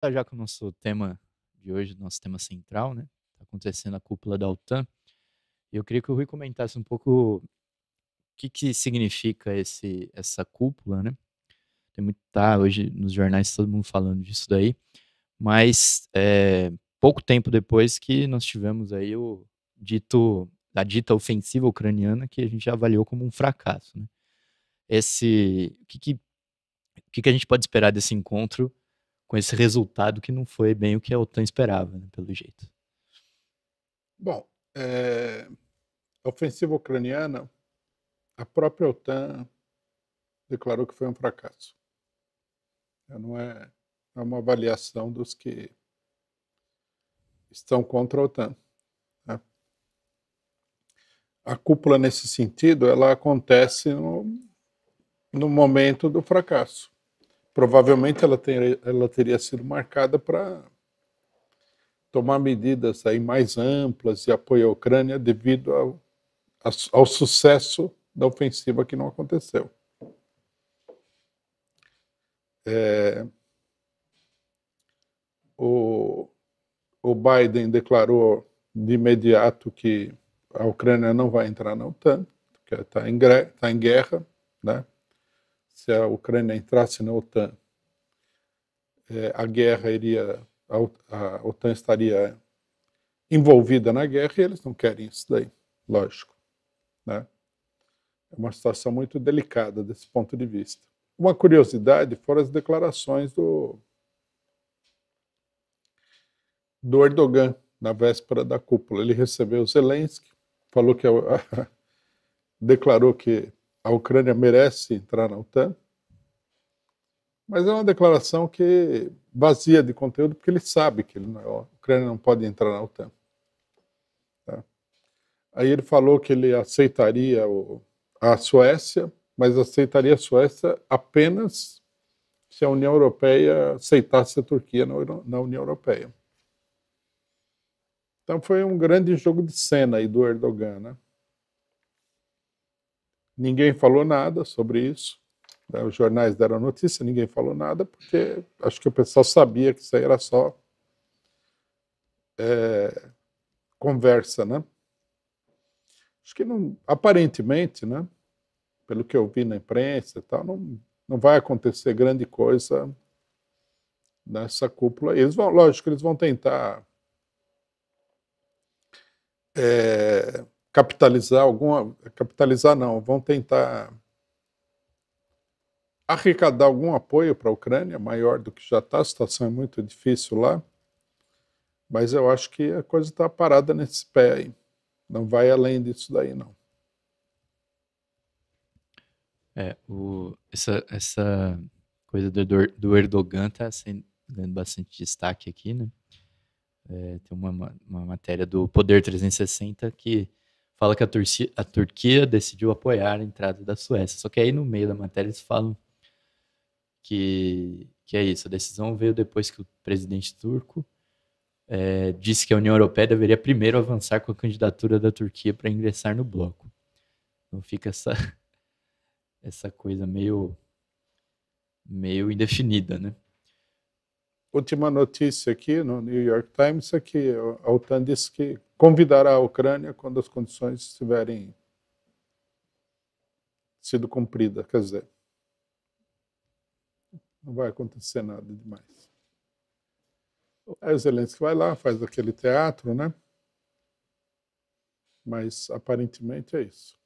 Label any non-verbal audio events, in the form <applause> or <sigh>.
voltar tá, já com o nosso tema de hoje, nosso tema central, né? Tá acontecendo a cúpula da OTAN. eu queria que o Rui comentasse um pouco o que, que significa esse, essa cúpula, né? Tem muito, tá, hoje nos jornais todo mundo falando disso daí, mas é, pouco tempo depois que nós tivemos aí o dito, a dita ofensiva ucraniana que a gente avaliou como um fracasso, né? Esse, o que que, o que, que a gente pode esperar desse encontro com esse resultado que não foi bem o que a OTAN esperava, né, pelo jeito. Bom, é, a ofensiva ucraniana, a própria OTAN declarou que foi um fracasso. Não é, é uma avaliação dos que estão contra a OTAN. Né? A cúpula, nesse sentido, ela acontece no, no momento do fracasso provavelmente ela, ela teria sido marcada para tomar medidas aí mais amplas e apoio à Ucrânia devido ao, ao sucesso da ofensiva que não aconteceu. É, o, o Biden declarou de imediato que a Ucrânia não vai entrar na OTAN, porque está em, tá em guerra, né? se a Ucrânia entrasse na OTAN, eh, a guerra iria, a OTAN estaria envolvida na guerra e eles não querem isso daí, lógico. Né? É uma situação muito delicada desse ponto de vista. Uma curiosidade foram as declarações do, do Erdogan na véspera da cúpula. Ele recebeu Zelensky, falou que a, a, <laughs> declarou que a Ucrânia merece entrar na OTAN, mas é uma declaração que vazia de conteúdo, porque ele sabe que ele não, a Ucrânia não pode entrar na OTAN. Tá? Aí ele falou que ele aceitaria o, a Suécia, mas aceitaria a Suécia apenas se a União Europeia aceitasse a Turquia na, na União Europeia. Então foi um grande jogo de cena aí do Erdogan, né? Ninguém falou nada sobre isso. Né? Os jornais deram notícia, ninguém falou nada, porque acho que o pessoal sabia que isso aí era só é, conversa, né? Acho que não, aparentemente, né? Pelo que eu vi na imprensa e tal, não, não vai acontecer grande coisa nessa cúpula. Eles vão, lógico, eles vão tentar é, capitalizar alguma. Capitalizar não, vão tentar arrecadar algum apoio para a Ucrânia, maior do que já está, a situação é muito difícil lá. Mas eu acho que a coisa está parada nesse pé aí. Não vai além disso daí, não. É, o, essa, essa coisa do, do Erdogan está ganhando bastante destaque aqui, né? É, tem uma, uma matéria do Poder 360 que fala que a Turquia, a Turquia decidiu apoiar a entrada da Suécia. Só que aí no meio da matéria eles falam que, que é isso. A decisão veio depois que o presidente turco é, disse que a União Europeia deveria primeiro avançar com a candidatura da Turquia para ingressar no bloco. Então fica essa, <laughs> essa coisa meio, meio indefinida, né? Última notícia aqui no New York Times é que a OTAN disse que convidará a Ucrânia quando as condições estiverem sido cumpridas. Quer dizer, não vai acontecer nada demais. Aí o Zelensky vai lá, faz aquele teatro, né? Mas aparentemente é isso.